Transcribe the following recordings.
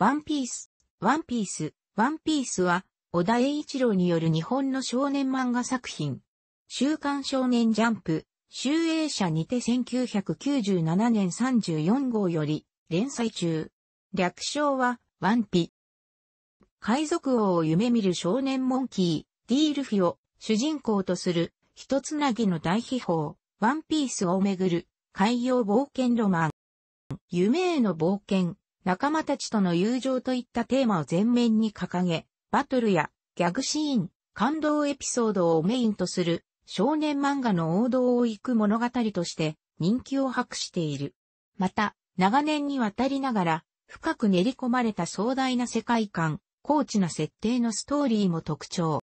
ワンピース、ワンピース、ワンピースは、小田栄一郎による日本の少年漫画作品。週刊少年ジャンプ、集英社にて1997年34号より、連載中。略称は、ワンピ。海賊王を夢見る少年モンキー、ディールフィを主人公とする、一つなぎの大秘宝、ワンピースをめぐる、海洋冒険ロマン。夢への冒険、仲間たちとの友情といったテーマを前面に掲げ、バトルやギャグシーン、感動エピソードをメインとする少年漫画の王道を行く物語として人気を博している。また、長年にわたりながら深く練り込まれた壮大な世界観、高知な設定のストーリーも特徴。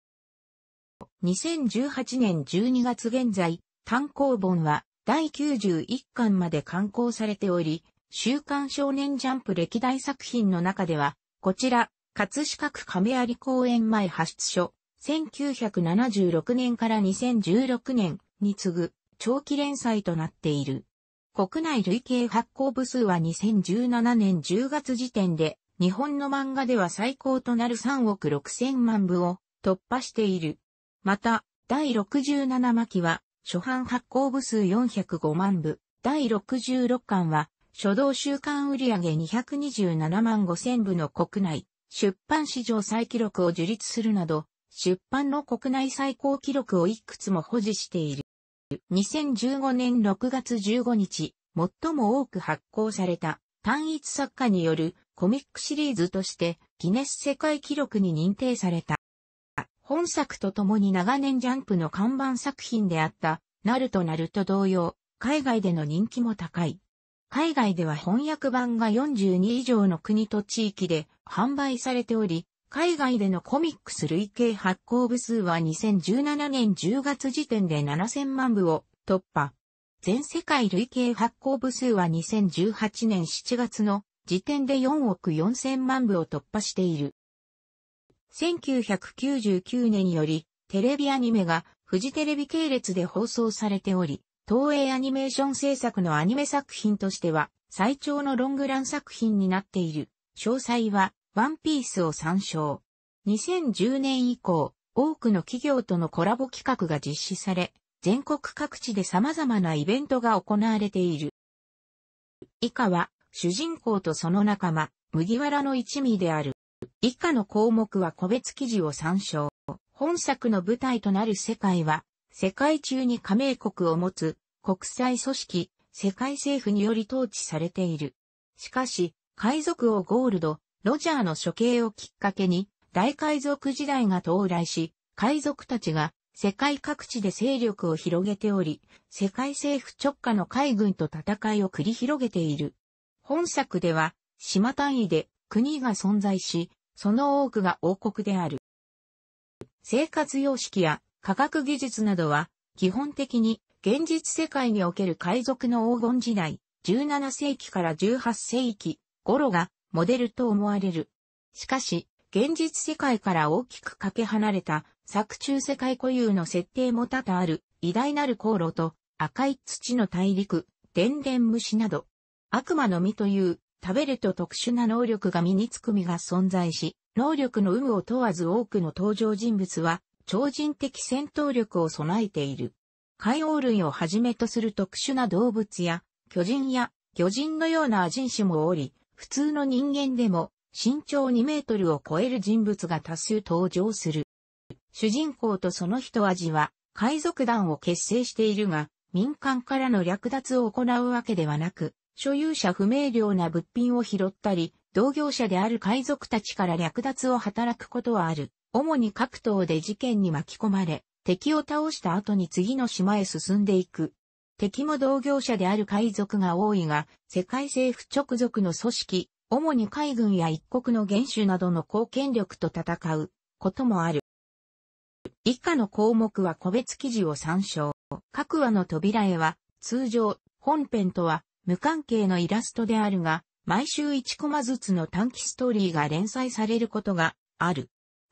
2018年12月現在、単行本は第91巻まで刊行されており、週刊少年ジャンプ歴代作品の中では、こちら、葛飾区亀有公園前派出所、1976年から2016年に次ぐ長期連載となっている。国内累計発行部数は2017年10月時点で、日本の漫画では最高となる3億6千万部を突破している。また、第67巻は、初版発行部数405万部、第66巻は初動週間売上227万5千部の国内、出版史上再記録を樹立するなど、出版の国内最高記録をいくつも保持している。2015年6月15日、最も多く発行された単一作家によるコミックシリーズとしてギネス世界記録に認定された。本作とともに長年ジャンプの看板作品であった、ナルトナルト同様、海外での人気も高い。海外では翻訳版が42以上の国と地域で販売されており、海外でのコミックス累計発行部数は2017年10月時点で7000万部を突破。全世界累計発行部数は2018年7月の時点で4億4000万部を突破している。1999年よりテレビアニメがフジテレビ系列で放送されており、東映アニメーション制作のアニメ作品としては、最長のロングラン作品になっている。詳細は、ワンピースを参照。2010年以降、多くの企業とのコラボ企画が実施され、全国各地で様々なイベントが行われている。以下は、主人公とその仲間、麦わらの一味である。以下の項目は個別記事を参照。本作の舞台となる世界は、世界中に加盟国を持つ国際組織、世界政府により統治されている。しかし、海賊王ゴールド、ロジャーの処刑をきっかけに、大海賊時代が到来し、海賊たちが世界各地で勢力を広げており、世界政府直下の海軍と戦いを繰り広げている。本作では、島単位で国が存在し、その多くが王国である。生活様式や科学技術などは、基本的に現実世界における海賊の黄金時代、17世紀から18世紀頃がモデルと思われる。しかし、現実世界から大きくかけ離れた作中世界固有の設定も多々ある偉大なる航路と赤い土の大陸、電電虫など、悪魔の実という食べると特殊な能力が身につく身が存在し、能力の有無を問わず多くの登場人物は超人的戦闘力を備えている。海王類をはじめとする特殊な動物や、巨人や魚人のようなアジン種もおり、普通の人間でも身長2メートルを超える人物が多数登場する。主人公とその人味は海賊団を結成しているが、民間からの略奪を行うわけではなく、所有者不明瞭な物品を拾ったり、同業者である海賊たちから略奪を働くことはある。主に各党で事件に巻き込まれ、敵を倒した後に次の島へ進んでいく。敵も同業者である海賊が多いが、世界政府直属の組織、主に海軍や一国の元首などの貢献力と戦うこともある。以下の項目は個別記事を参照。各話の扉絵は、通常、本編とは無関係のイラストであるが、毎週1コマずつの短期ストーリーが連載されることがある。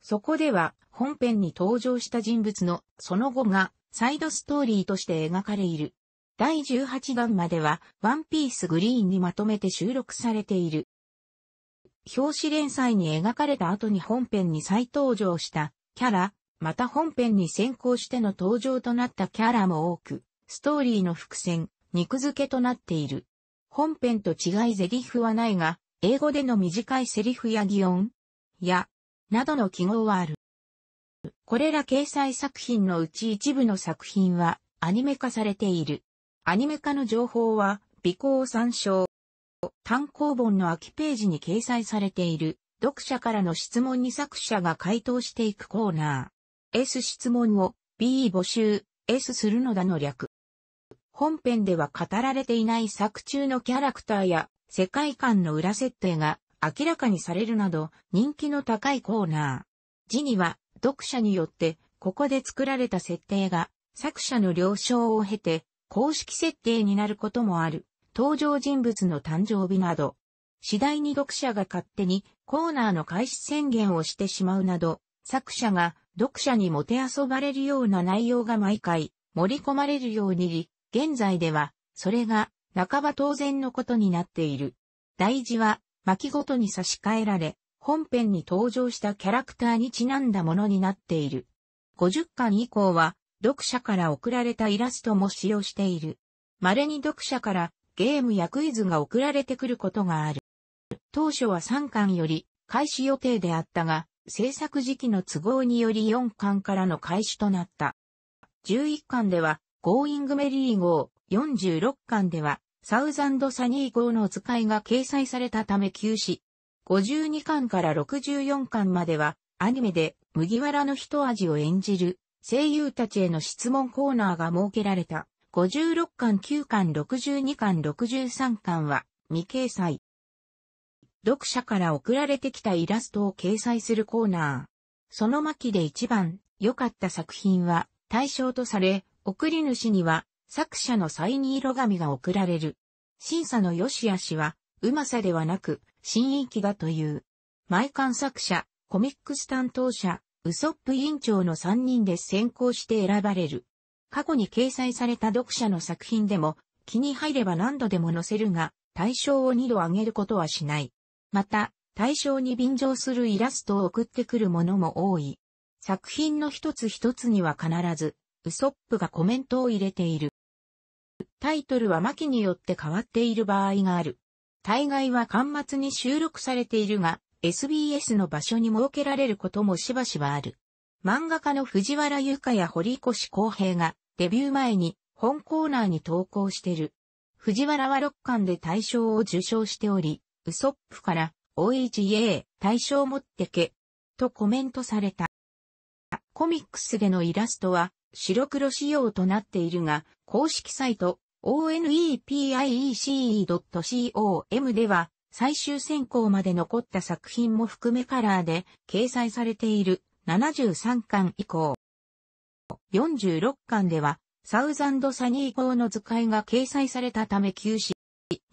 そこでは本編に登場した人物のその後がサイドストーリーとして描かれいる。第18番まではワンピースグリーンにまとめて収録されている。表紙連載に描かれた後に本編に再登場したキャラ、また本編に先行しての登場となったキャラも多く、ストーリーの伏線、肉付けとなっている。本編と違いゼリフはないが、英語での短いセリフや擬音やなどの記号はある。これら掲載作品のうち一部の作品はアニメ化されている。アニメ化の情報は、備考参照。単行本の空きページに掲載されている、読者からの質問に作者が回答していくコーナー。S 質問を、B 募集、S するのだの略。本編では語られていない作中のキャラクターや世界観の裏設定が明らかにされるなど人気の高いコーナー。字には読者によってここで作られた設定が作者の了承を経て公式設定になることもある。登場人物の誕生日など、次第に読者が勝手にコーナーの開始宣言をしてしまうなど、作者が読者にもてあそばれるような内容が毎回盛り込まれるように現在では、それが半ば当然のことになっている。大事は、巻ごとに差し替えられ、本編に登場したキャラクターにちなんだものになっている。50巻以降は、読者から送られたイラストも使用している。稀に読者からゲームやクイズが送られてくることがある。当初は3巻より開始予定であったが、制作時期の都合により4巻からの開始となった。11巻では、ゴーイングメリー号、46巻では、サウザンドサニー号の図解が掲載されたため休止。52巻から64巻までは、アニメで麦わらの一味を演じる声優たちへの質問コーナーが設けられた。56巻9巻62巻63巻は未掲載。読者から送られてきたイラストを掲載するコーナー。その巻で一番良かった作品は対象とされ、送り主には作者のサイ色紙が贈られる。審査の良し悪しは、うまさではなく、新域だという。毎巻作者、コミックス担当者、ウソップ委員長の3人で先行して選ばれる。過去に掲載された読者の作品でも、気に入れば何度でも載せるが、対象を2度上げることはしない。また、対象に便乗するイラストを送ってくるものも多い。作品の一つ一つには必ず、ウソップがコメントを入れている。タイトルは巻によって変わっている場合がある。大概は巻末に収録されているが、SBS の場所に設けられることもしばしばある。漫画家の藤原由香や堀越公平がデビュー前に本コーナーに投稿してる。藤原は6巻で大賞を受賞しており、ウソップから OHA 大賞持ってけとコメントされた。コミックスでのイラストは白黒仕様となっているが、公式サイト onepiece.com では最終選考まで残った作品も含めカラーで掲載されている73巻以降。46巻ではサウザンドサニー号の図解が掲載されたため休止。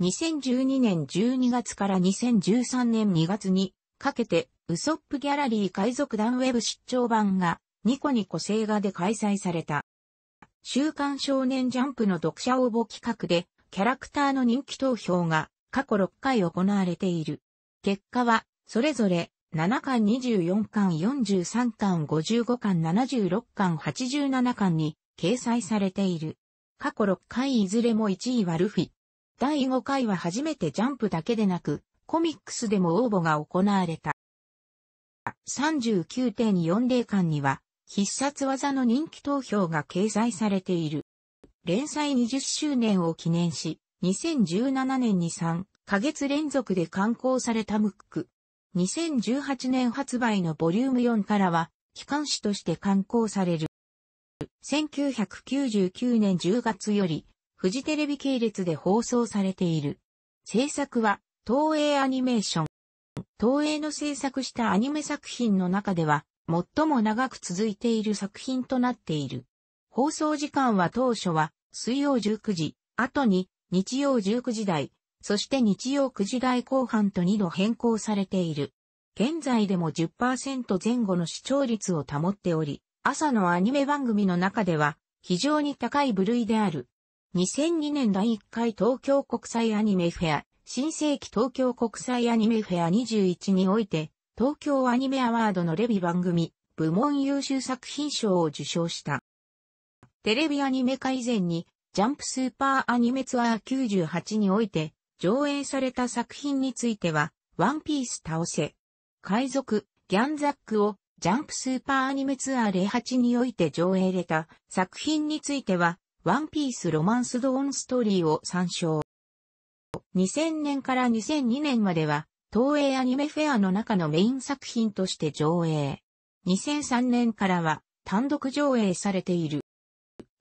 2012年12月から2013年2月にかけてウソップギャラリー海賊団ウェブ出張版がニコニコ星画で開催された。週刊少年ジャンプの読者応募企画で、キャラクターの人気投票が過去6回行われている。結果は、それぞれ、7巻24巻43巻55巻76巻87巻に掲載されている。過去6回いずれも1位はルフィ。第5回は初めてジャンプだけでなく、コミックスでも応募が行われた。39.40巻には、必殺技の人気投票が掲載されている。連載20周年を記念し、2017年に3ヶ月連続で刊行されたムック。2018年発売のボリューム4からは、機関誌として刊行される。1999年10月より、フジテレビ系列で放送されている。制作は、東映アニメーション。東映の制作したアニメ作品の中では、最も長く続いている作品となっている。放送時間は当初は水曜19時、後に日曜19時台、そして日曜9時台後半と2度変更されている。現在でも10%前後の視聴率を保っており、朝のアニメ番組の中では非常に高い部類である。2002年第1回東京国際アニメフェア、新世紀東京国際アニメフェア21において、東京アニメアワードのレビ番組、部門優秀作品賞を受賞した。テレビアニメ化以前に、ジャンプスーパーアニメツアー98において、上映された作品については、ワンピース倒せ、海賊、ギャンザックを、ジャンプスーパーアニメツアー08において上映れた作品については、ワンピースロマンスドーンストーリーを参照。2000年から2002年までは、東映アニメフェアの中のメイン作品として上映。2003年からは単独上映されている。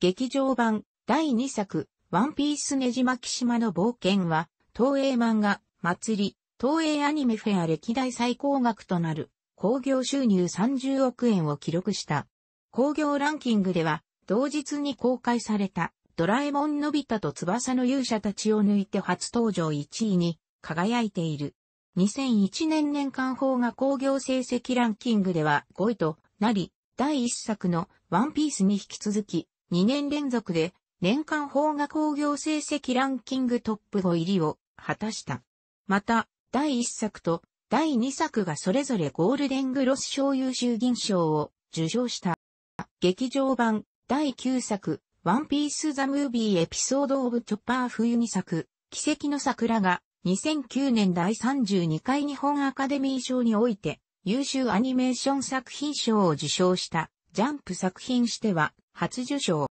劇場版第2作ワンピースネジ巻島の冒険は東映漫画祭り東映アニメフェア歴代最高額となる興行収入30億円を記録した。興行ランキングでは同日に公開されたドラえもんのび太と翼の勇者たちを抜いて初登場1位に輝いている。2001年年間邦画工業成績ランキングでは5位となり、第1作のワンピースに引き続き、2年連続で年間邦画工業成績ランキングトップ5入りを果たした。また、第1作と第2作がそれぞれゴールデングロス賞優秀銀賞を受賞した。劇場版第9作、ワンピースザムービーエピソードオブチョッパー冬2作、奇跡の桜が2009年第32回日本アカデミー賞において優秀アニメーション作品賞を受賞したジャンプ作品しては初受賞。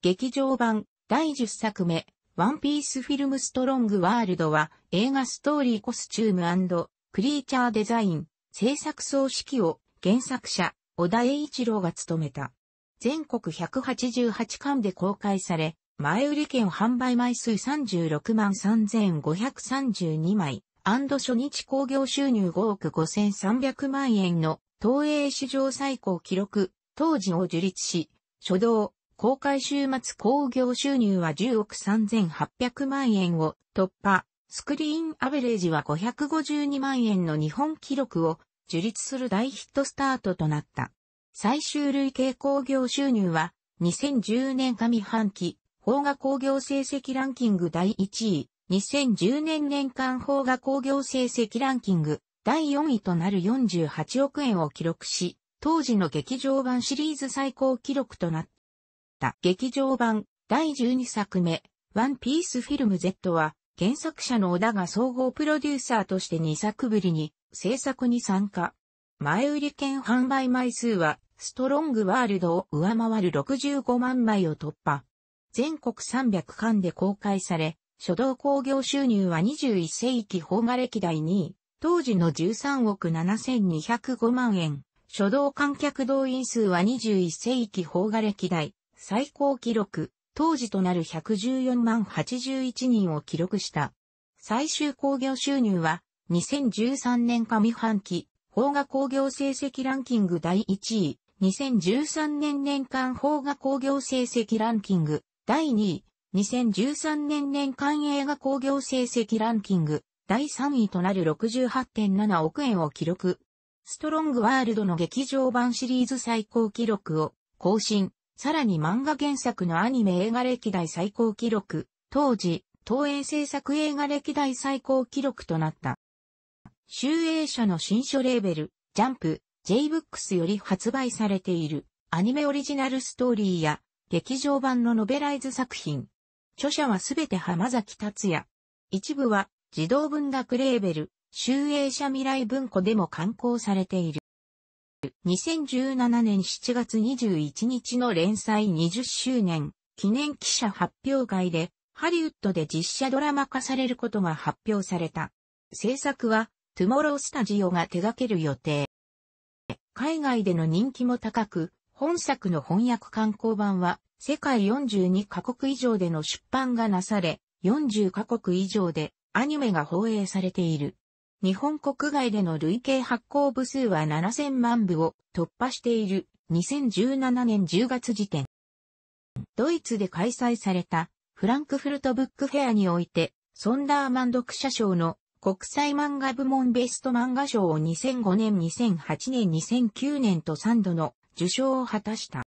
劇場版第10作目ワンピースフィルムストロングワールドは映画ストーリーコスチュームクリーチャーデザイン制作総指揮を原作者小田栄一郎が務めた。全国188巻で公開され、前売り券販売枚数36万3532枚、初日興行収入5億5300万円の東映史上最高記録、当時を樹立し、初動、公開週末興行収入は10億3800万円を突破、スクリーンアベレージは552万円の日本記録を樹立する大ヒットスタートとなった。最終累計興行収入は2010年上半期邦画工業成績ランキング第1位、2010年年間邦画工業成績ランキング第4位となる48億円を記録し、当時の劇場版シリーズ最高記録となった。劇場版第12作目、ワンピースフィルム Z は、原作者の小田が総合プロデューサーとして2作ぶりに制作に参加。前売り券販売枚数は、ストロングワールドを上回る65万枚を突破。全国300巻で公開され、初動工業収入は21世紀邦画歴代2位、当時の13億7205万円、初動観客動員数は21世紀邦画歴代最高記録、当時となる114万81人を記録した。最終工業収入は2013年上半期、邦画工業成績ランキング第1位、2013年年間邦画工業成績ランキング第2位、2013年年間映画興行成績ランキング、第3位となる68.7億円を記録。ストロングワールドの劇場版シリーズ最高記録を更新、さらに漫画原作のアニメ映画歴代最高記録、当時、東映制作映画歴代最高記録となった。集英社の新書レーベル、ジャンプ、J ブックスより発売されているアニメオリジナルストーリーや劇場版のノベライズ作品。著者はすべて浜崎達也。一部は児童文学レーベル、集英社未来文庫でも刊行されている。2017年7月21日の連載20周年記念記者発表会で、ハリウッドで実写ドラマ化されることが発表された。制作は、トゥモロースタジオが手掛ける予定。海外での人気も高く、本作の翻訳観光版は、世界42カ国以上での出版がなされ、40カ国以上でアニメが放映されている。日本国外での累計発行部数は7000万部を突破している2017年10月時点。ドイツで開催されたフランクフルトブックフェアにおいて、ソンダーマン読者賞の国際漫画部門ベスト漫画賞を2005年、2008年、2009年と3度の受賞を果たした。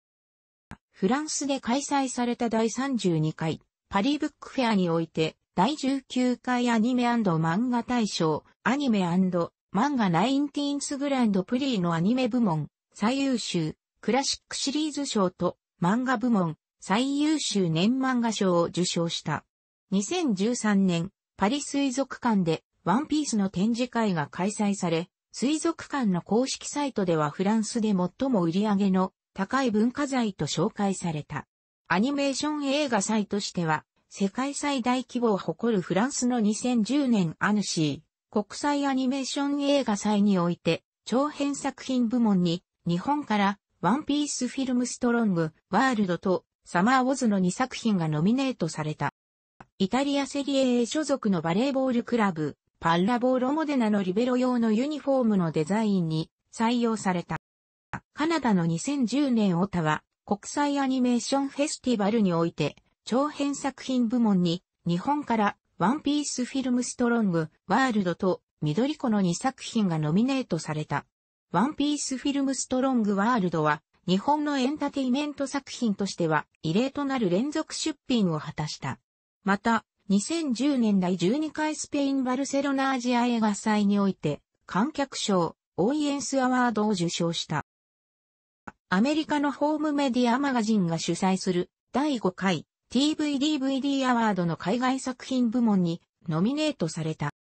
フランスで開催された第32回パリブックフェアにおいて第19回アニメ漫画大賞アニメ漫画ナインティーンスグランドプリーのアニメ部門最優秀クラシックシリーズ賞と漫画部門最優秀年漫画賞を受賞した。2013年、パリ水族館でワンピースの展示会が開催され、水族館の公式サイトではフランスで最も売り上げの高い文化財と紹介された。アニメーション映画祭としては、世界最大規模を誇るフランスの2010年アヌシー国際アニメーション映画祭において、長編作品部門に日本からワンピースフィルムストロングワールドとサマーウォズの2作品がノミネートされた。イタリアセリエ A 所属のバレーボールクラブパッラボーロモデナのリベロ用のユニフォームのデザインに採用された。カナダの2010年オタは国際アニメーションフェスティバルにおいて長編作品部門に日本からワンピースフィルムストロングワールドと緑子の2作品がノミネートされた。ワンピースフィルムストロングワールドは日本のエンターテイメント作品としては異例となる連続出品を果たした。また、2010年第12回スペイン・バルセロナアジア映画祭において、観客賞、オーイエンス・アワードを受賞した。アメリカのホームメディアマガジンが主催する第5回 TVDVD アワードの海外作品部門にノミネートされた。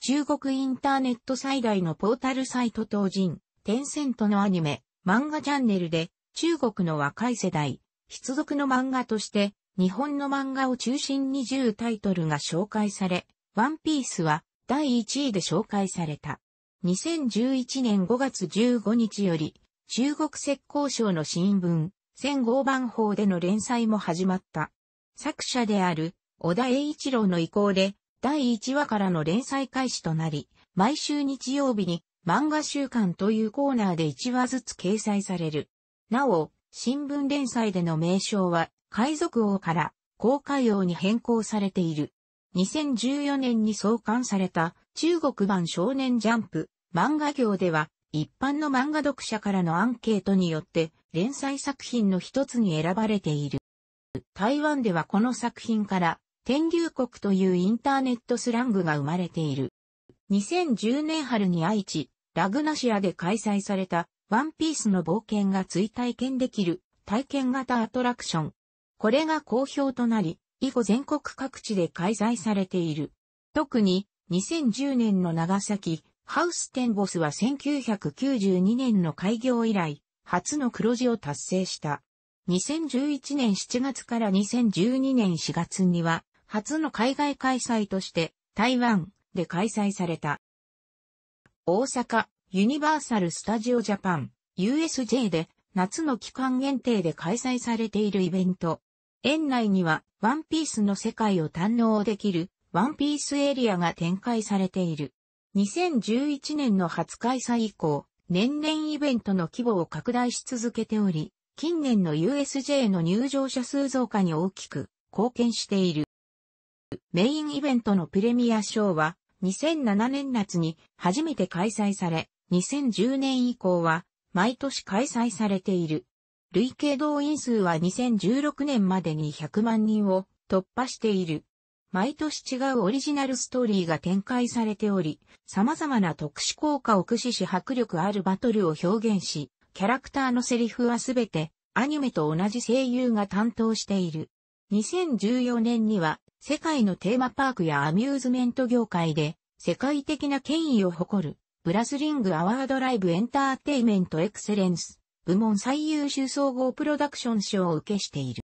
中国インターネット最大のポータルサイト当人、テンセントのアニメ、漫画チャンネルで中国の若い世代、必属の漫画として日本の漫画を中心に10タイトルが紹介され、ワンピースは第1位で紹介された。2011年5月15日より、中国石膏省の新聞、戦号版法での連載も始まった。作者である、小田栄一郎の意向で、第1話からの連載開始となり、毎週日曜日に漫画週刊というコーナーで1話ずつ掲載される。なお、新聞連載での名称は海賊王から公海王に変更されている。2014年に創刊された中国版少年ジャンプ漫画業では一般の漫画読者からのアンケートによって連載作品の一つに選ばれている。台湾ではこの作品から天竜国というインターネットスラングが生まれている。2010年春に愛知、ラグナシアで開催されたワンピースの冒険が追体験できる体験型アトラクションこれが好評となり、以後全国各地で開催されている。特に、2010年の長崎、ハウステンボスは1992年の開業以来、初の黒字を達成した。2011年7月から2012年4月には、初の海外開催として、台湾で開催された。大阪、ユニバーサル・スタジオ・ジャパン、USJ で、夏の期間限定で開催されているイベント、園内にはワンピースの世界を堪能できるワンピースエリアが展開されている。2011年の初開催以降、年々イベントの規模を拡大し続けており、近年の USJ の入場者数増加に大きく貢献している。メインイベントのプレミア賞は2007年夏に初めて開催され、2010年以降は毎年開催されている。累計動員数は2016年までに100万人を突破している。毎年違うオリジナルストーリーが展開されており、様々な特殊効果を駆使し迫力あるバトルを表現し、キャラクターのセリフはすべてアニメと同じ声優が担当している。2014年には世界のテーマパークやアミューズメント業界で世界的な権威を誇るブラスリングアワードライブエンターテイメントエクセレンス部門最優秀総合プロダクション賞を受けしている。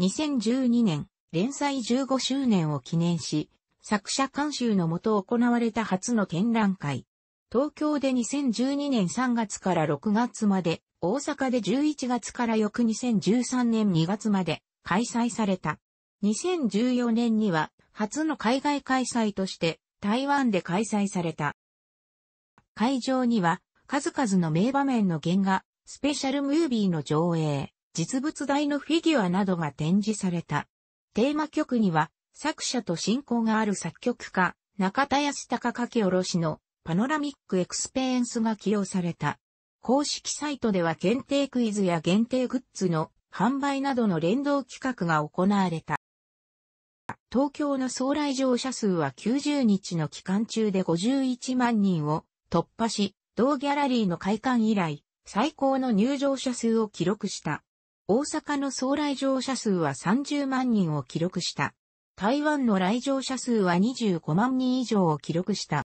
2012年、連載15周年を記念し、作者監修のもと行われた初の展覧会。東京で2012年3月から6月まで、大阪で11月から翌2013年2月まで開催された。2014年には初の海外開催として台湾で開催された。会場には数々の名場面の原画、スペシャルムービーの上映、実物大のフィギュアなどが展示された。テーマ曲には、作者と親交がある作曲家、中田康隆書き下ろしのパノラミックエクスペエンスが起用された。公式サイトでは限定クイズや限定グッズの販売などの連動企画が行われた。東京の総来乗者数は90日の期間中で51万人を突破し、同ギャラリーの開館以来、最高の入場者数を記録した。大阪の総来場者数は30万人を記録した。台湾の来場者数は25万人以上を記録した。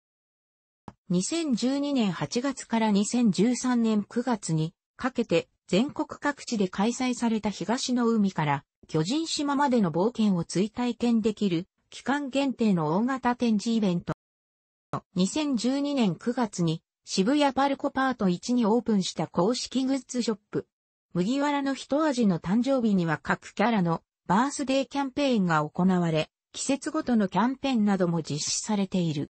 2012年8月から2013年9月にかけて全国各地で開催された東の海から巨人島までの冒険を追体験できる期間限定の大型展示イベント。2012年9月に渋谷パルコパート1にオープンした公式グッズショップ。麦わらの一味の誕生日には各キャラのバースデーキャンペーンが行われ、季節ごとのキャンペーンなども実施されている。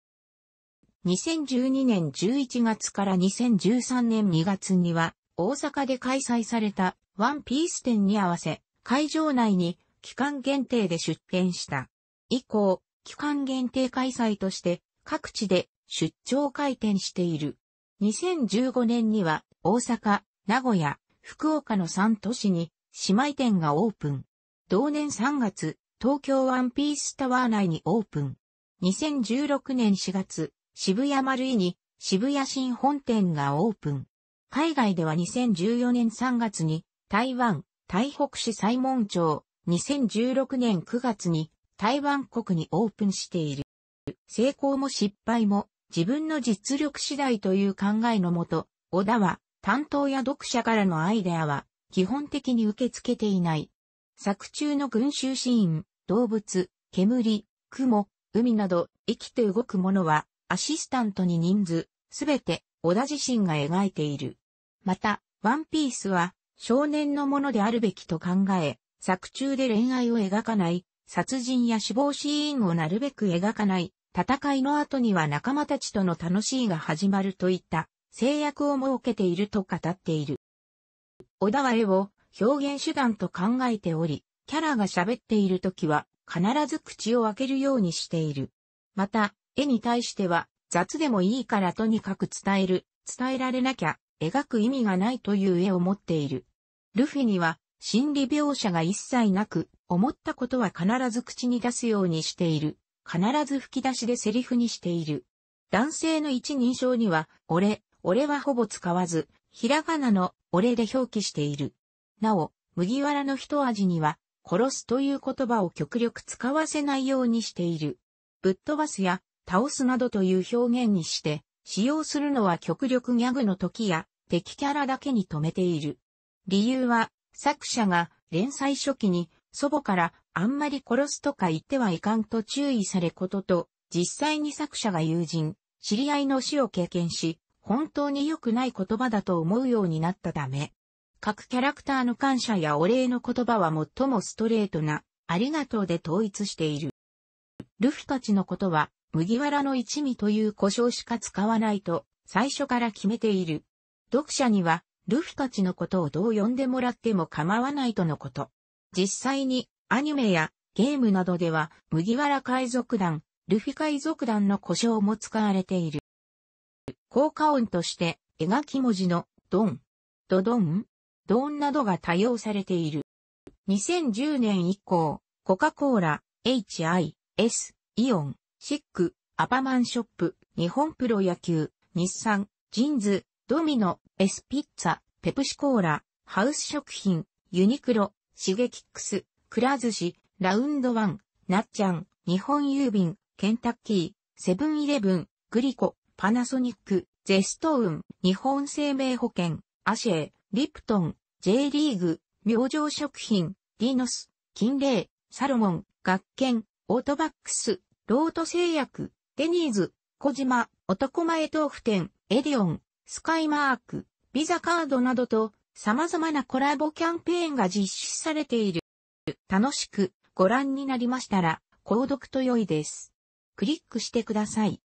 2012年11月から2013年2月には、大阪で開催されたワンピース展に合わせ、会場内に期間限定で出展した。以降、期間限定開催として、各地で出張開店している。2015年には大阪、名古屋、福岡の3都市に姉妹店がオープン。同年3月、東京ワンピースタワー内にオープン。2016年4月、渋谷丸井に渋谷新本店がオープン。海外では2014年3月に台湾、台北市西門町、2016年9月に台湾国にオープンしている。成功も失敗も自分の実力次第という考えのもと、小田は担当や読者からのアイデアは基本的に受け付けていない。作中の群衆シーン、動物、煙、雲、海など生きて動くものはアシスタントに人数、すべて小田自身が描いている。また、ワンピースは少年のものであるべきと考え、作中で恋愛を描かない、殺人や死亡シーンをなるべく描かない戦いの後には仲間たちとの楽しいが始まるといった制約を設けていると語っている。小田は絵を表現手段と考えており、キャラが喋っている時は必ず口を開けるようにしている。また、絵に対しては雑でもいいからとにかく伝える、伝えられなきゃ描く意味がないという絵を持っている。ルフィには心理描写が一切なく、思ったことは必ず口に出すようにしている。必ず吹き出しでセリフにしている。男性の一人称には、俺、俺はほぼ使わず、ひらがなの俺で表記している。なお、麦わらの一味には、殺すという言葉を極力使わせないようにしている。ぶっ飛ばすや、倒すなどという表現にして、使用するのは極力ギャグの時や、敵キャラだけに止めている。理由は、作者が連載初期に祖母からあんまり殺すとか言ってはいかんと注意されことと、実際に作者が友人、知り合いの死を経験し、本当に良くない言葉だと思うようになったため、各キャラクターの感謝やお礼の言葉は最もストレートな、ありがとうで統一している。ルフたちのことは、麦わらの一味という故障しか使わないと、最初から決めている。読者には、ルフたちのことをどう呼んでもらっても構わないとのこと。実際にアニメやゲームなどでは麦わら海賊団、ルフィ海賊団の故障も使われている。効果音として描き文字のドン、ドドン、ドンなどが多用されている。2010年以降、コカ・コーラ、HI、S、イオン、シック、アパマンショップ、日本プロ野球、日産、ジンズ、ドミノ、エスピッツァ、ペプシコーラ、ハウス食品、ユニクロ、シゲキックス、くら寿司、ラウンドワン、なっちゃん、日本郵便、ケンタッキー、セブンイレブン、グリコ、パナソニック、ゼストウン、日本生命保険、アシェー、リプトン、J リーグ、明星食品、ディノス、金イ、サロモン、学研、オートバックス、ロート製薬、デニーズ、小島、男前豆腐店、エディオン、スカイマーク、ビザカードなどと様々なコラボキャンペーンが実施されている。楽しくご覧になりましたら、購読と良いです。クリックしてください。